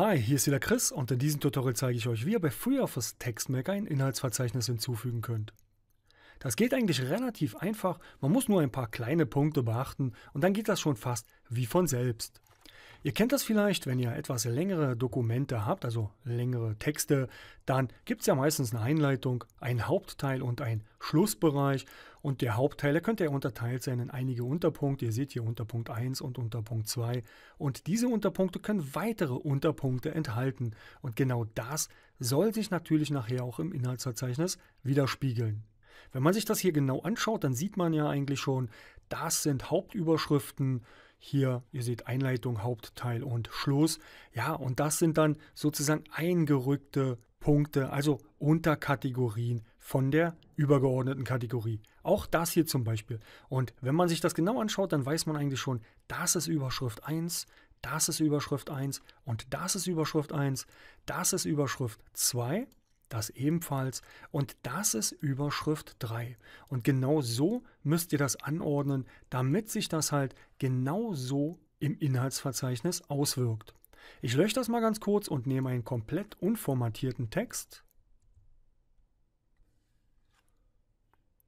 Hi, hier ist wieder Chris und in diesem Tutorial zeige ich euch, wie ihr bei FreeOffice Textmaker ein Inhaltsverzeichnis hinzufügen könnt. Das geht eigentlich relativ einfach, man muss nur ein paar kleine Punkte beachten und dann geht das schon fast wie von selbst. Ihr kennt das vielleicht, wenn ihr etwas längere Dokumente habt, also längere Texte, dann gibt es ja meistens eine Einleitung, einen Hauptteil und einen Schlussbereich. Und der Hauptteil, der könnte ja unterteilt sein in einige Unterpunkte. Ihr seht hier Unterpunkt 1 und Unterpunkt 2. Und diese Unterpunkte können weitere Unterpunkte enthalten. Und genau das soll sich natürlich nachher auch im Inhaltsverzeichnis widerspiegeln. Wenn man sich das hier genau anschaut, dann sieht man ja eigentlich schon, das sind Hauptüberschriften, hier, ihr seht Einleitung, Hauptteil und Schluss. Ja, und das sind dann sozusagen eingerückte Punkte, also Unterkategorien von der übergeordneten Kategorie. Auch das hier zum Beispiel. Und wenn man sich das genau anschaut, dann weiß man eigentlich schon, das ist Überschrift 1, das ist Überschrift 1 und das ist Überschrift 1, das ist Überschrift 2 das ebenfalls und das ist Überschrift 3. Und genau so müsst ihr das anordnen, damit sich das halt genau so im Inhaltsverzeichnis auswirkt. Ich lösche das mal ganz kurz und nehme einen komplett unformatierten Text.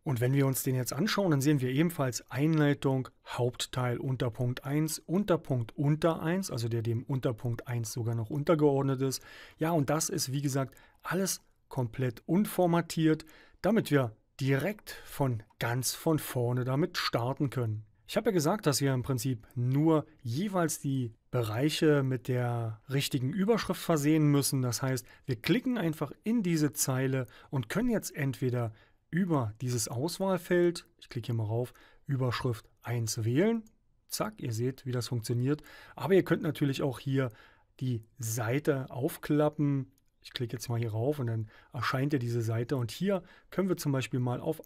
Und wenn wir uns den jetzt anschauen, dann sehen wir ebenfalls Einleitung, Hauptteil Unterpunkt 1, Unterpunkt unter 1, also der dem Unterpunkt 1 sogar noch untergeordnet ist. Ja, und das ist, wie gesagt, alles komplett unformatiert, damit wir direkt von ganz von vorne damit starten können. Ich habe ja gesagt, dass wir im Prinzip nur jeweils die Bereiche mit der richtigen Überschrift versehen müssen. Das heißt, wir klicken einfach in diese Zeile und können jetzt entweder über dieses Auswahlfeld, ich klicke hier mal rauf, Überschrift 1 wählen. Zack, ihr seht, wie das funktioniert. Aber ihr könnt natürlich auch hier die Seite aufklappen, ich klicke jetzt mal hier rauf und dann erscheint ja diese Seite. Und hier können wir zum Beispiel mal auf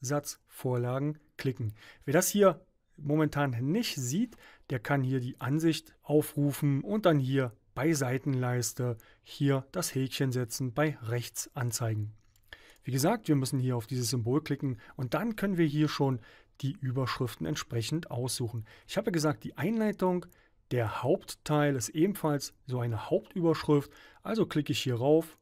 Absatzvorlagen klicken. Wer das hier momentan nicht sieht, der kann hier die Ansicht aufrufen und dann hier bei Seitenleiste hier das Häkchen setzen bei rechts anzeigen. Wie gesagt, wir müssen hier auf dieses Symbol klicken und dann können wir hier schon die Überschriften entsprechend aussuchen. Ich habe gesagt, die Einleitung, der Hauptteil ist ebenfalls so eine Hauptüberschrift, also klicke ich hier rauf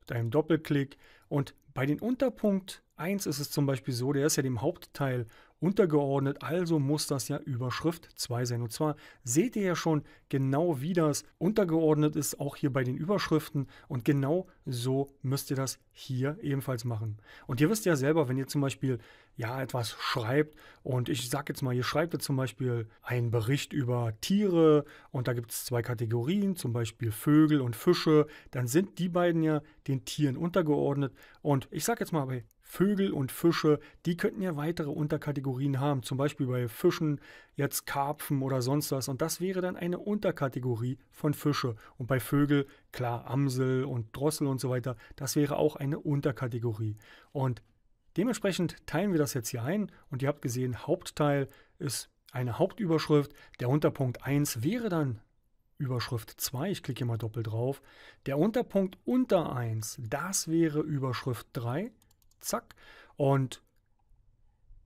mit einem Doppelklick und bei den Unterpunkt 1 ist es zum Beispiel so, der ist ja dem Hauptteil untergeordnet, also muss das ja Überschrift 2 sein. Und zwar seht ihr ja schon genau, wie das untergeordnet ist, auch hier bei den Überschriften und genau so müsst ihr das hier ebenfalls machen. Und ihr wisst ja selber, wenn ihr zum Beispiel ja etwas schreibt und ich sage jetzt mal, ihr schreibt jetzt zum Beispiel einen Bericht über Tiere und da gibt es zwei Kategorien, zum Beispiel Vögel und Fische, dann sind die beiden ja den Tieren untergeordnet und ich sage jetzt mal bei Vögel und Fische, die könnten ja weitere Unterkategorien haben, zum Beispiel bei Fischen jetzt Karpfen oder sonst was und das wäre dann eine Unterkategorie von Fische und bei Vögel klar Amsel und Drossel und so weiter, das wäre auch eine Unterkategorie. Und dementsprechend teilen wir das jetzt hier ein und ihr habt gesehen, Hauptteil ist eine Hauptüberschrift, der Unterpunkt 1 wäre dann Überschrift 2, ich klicke hier mal doppelt drauf, der Unterpunkt unter 1, das wäre Überschrift 3, zack, und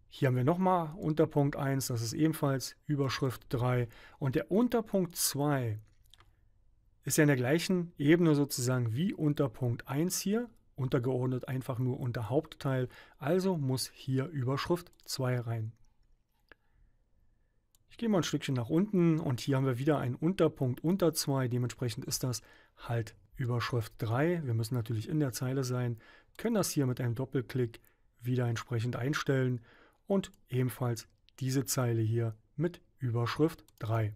hier haben wir nochmal Unterpunkt 1, das ist ebenfalls Überschrift 3 und der Unterpunkt 2, ist ja in der gleichen Ebene sozusagen wie unter Punkt 1 hier, untergeordnet einfach nur unter Hauptteil, also muss hier Überschrift 2 rein. Ich gehe mal ein Stückchen nach unten und hier haben wir wieder einen Unterpunkt unter 2, dementsprechend ist das halt Überschrift 3. Wir müssen natürlich in der Zeile sein, können das hier mit einem Doppelklick wieder entsprechend einstellen und ebenfalls diese Zeile hier mit Überschrift 3.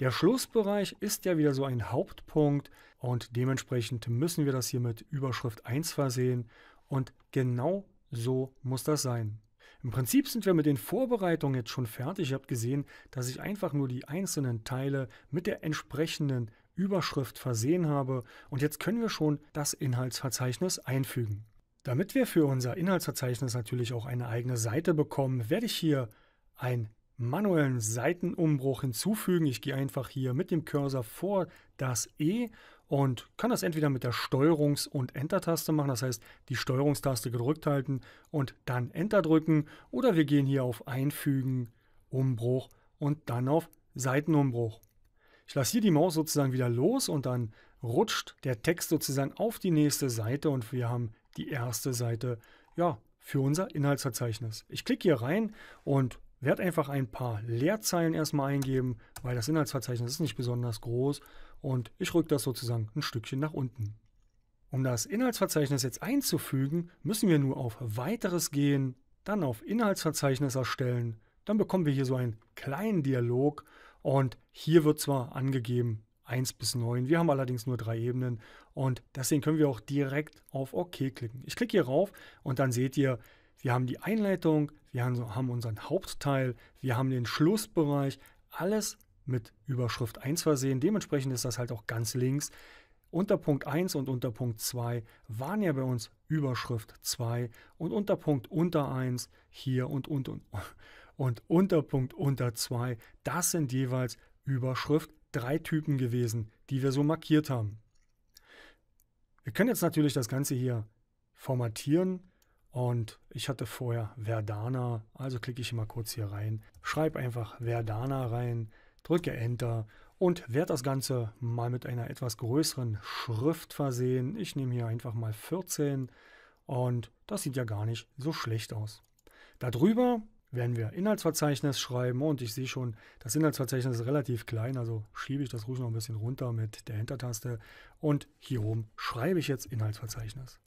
Der Schlussbereich ist ja wieder so ein Hauptpunkt und dementsprechend müssen wir das hier mit Überschrift 1 versehen und genau so muss das sein. Im Prinzip sind wir mit den Vorbereitungen jetzt schon fertig. Ihr habt gesehen, dass ich einfach nur die einzelnen Teile mit der entsprechenden Überschrift versehen habe und jetzt können wir schon das Inhaltsverzeichnis einfügen. Damit wir für unser Inhaltsverzeichnis natürlich auch eine eigene Seite bekommen, werde ich hier ein manuellen Seitenumbruch hinzufügen. Ich gehe einfach hier mit dem Cursor vor das E und kann das entweder mit der Steuerungs- und Enter-Taste machen, das heißt die Steuerungstaste gedrückt halten und dann Enter drücken oder wir gehen hier auf Einfügen, Umbruch und dann auf Seitenumbruch. Ich lasse hier die Maus sozusagen wieder los und dann rutscht der Text sozusagen auf die nächste Seite und wir haben die erste Seite ja, für unser Inhaltsverzeichnis. Ich klicke hier rein und werde einfach ein paar Leerzeilen erstmal eingeben, weil das Inhaltsverzeichnis ist nicht besonders groß und ich rücke das sozusagen ein Stückchen nach unten. Um das Inhaltsverzeichnis jetzt einzufügen, müssen wir nur auf Weiteres gehen, dann auf Inhaltsverzeichnis erstellen, dann bekommen wir hier so einen kleinen Dialog und hier wird zwar angegeben 1 bis 9, wir haben allerdings nur drei Ebenen und deswegen können wir auch direkt auf OK klicken. Ich klicke hier rauf und dann seht ihr, wir haben die Einleitung, wir haben, haben unseren Hauptteil, wir haben den Schlussbereich, alles mit Überschrift 1 versehen. Dementsprechend ist das halt auch ganz links. Unterpunkt 1 und Unterpunkt 2 waren ja bei uns Überschrift 2 und Unterpunkt unter 1 hier und, und, und, und Unterpunkt unter 2, das sind jeweils Überschrift 3 Typen gewesen, die wir so markiert haben. Wir können jetzt natürlich das Ganze hier formatieren, und ich hatte vorher Verdana, also klicke ich mal kurz hier rein, schreibe einfach Verdana rein, drücke Enter und werde das Ganze mal mit einer etwas größeren Schrift versehen. Ich nehme hier einfach mal 14 und das sieht ja gar nicht so schlecht aus. Darüber werden wir Inhaltsverzeichnis schreiben und ich sehe schon, das Inhaltsverzeichnis ist relativ klein, also schiebe ich das ruhig noch ein bisschen runter mit der Enter-Taste und hier oben schreibe ich jetzt Inhaltsverzeichnis.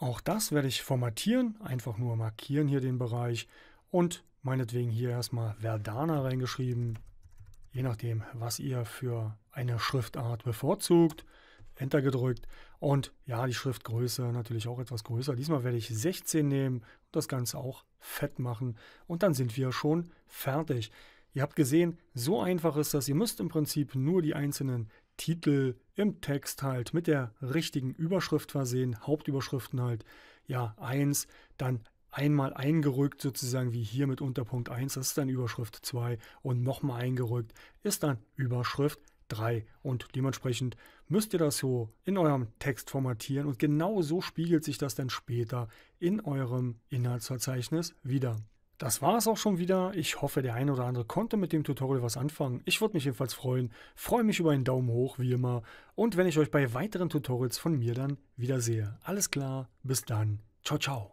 Auch das werde ich formatieren, einfach nur markieren hier den Bereich und meinetwegen hier erstmal Verdana reingeschrieben, je nachdem, was ihr für eine Schriftart bevorzugt. Enter gedrückt und ja, die Schriftgröße natürlich auch etwas größer. Diesmal werde ich 16 nehmen und das Ganze auch fett machen und dann sind wir schon fertig. Ihr habt gesehen, so einfach ist das. Ihr müsst im Prinzip nur die einzelnen Titel, im Text halt mit der richtigen Überschrift versehen, Hauptüberschriften halt, ja, 1, dann einmal eingerückt sozusagen wie hier mit Unterpunkt 1, das ist dann Überschrift 2 und nochmal eingerückt ist dann Überschrift 3 und dementsprechend müsst ihr das so in eurem Text formatieren und genau so spiegelt sich das dann später in eurem Inhaltsverzeichnis wieder. Das war es auch schon wieder. Ich hoffe, der eine oder andere konnte mit dem Tutorial was anfangen. Ich würde mich jedenfalls freuen. Freue mich über einen Daumen hoch, wie immer. Und wenn ich euch bei weiteren Tutorials von mir dann wiedersehe. Alles klar, bis dann. Ciao, ciao.